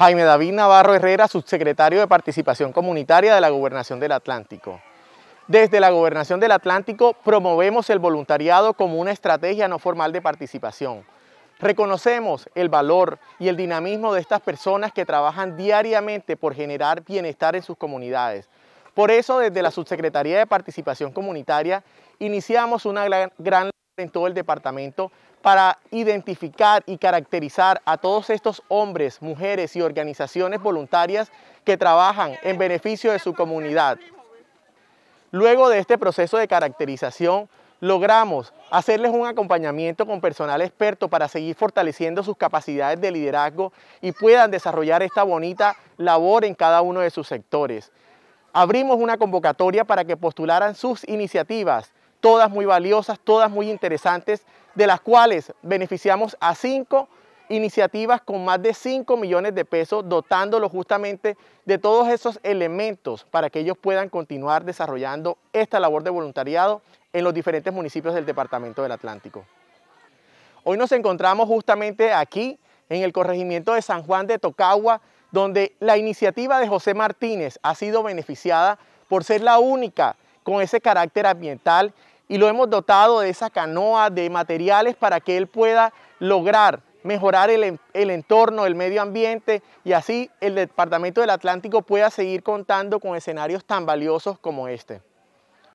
Jaime David Navarro Herrera, subsecretario de Participación Comunitaria de la Gobernación del Atlántico. Desde la Gobernación del Atlántico promovemos el voluntariado como una estrategia no formal de participación. Reconocemos el valor y el dinamismo de estas personas que trabajan diariamente por generar bienestar en sus comunidades. Por eso, desde la Subsecretaría de Participación Comunitaria, iniciamos una gran, en todo el departamento para identificar y caracterizar a todos estos hombres, mujeres y organizaciones voluntarias que trabajan en beneficio de su comunidad. Luego de este proceso de caracterización, logramos hacerles un acompañamiento con personal experto para seguir fortaleciendo sus capacidades de liderazgo y puedan desarrollar esta bonita labor en cada uno de sus sectores. Abrimos una convocatoria para que postularan sus iniciativas todas muy valiosas, todas muy interesantes, de las cuales beneficiamos a cinco iniciativas con más de 5 millones de pesos, dotándolos justamente de todos esos elementos para que ellos puedan continuar desarrollando esta labor de voluntariado en los diferentes municipios del Departamento del Atlántico. Hoy nos encontramos justamente aquí, en el corregimiento de San Juan de Tocagua, donde la iniciativa de José Martínez ha sido beneficiada por ser la única con ese carácter ambiental y lo hemos dotado de esa canoa, de materiales para que él pueda lograr mejorar el, el, entorno, el medio ambiente y así el Departamento del Atlántico pueda seguir contando con escenarios tan valiosos como este.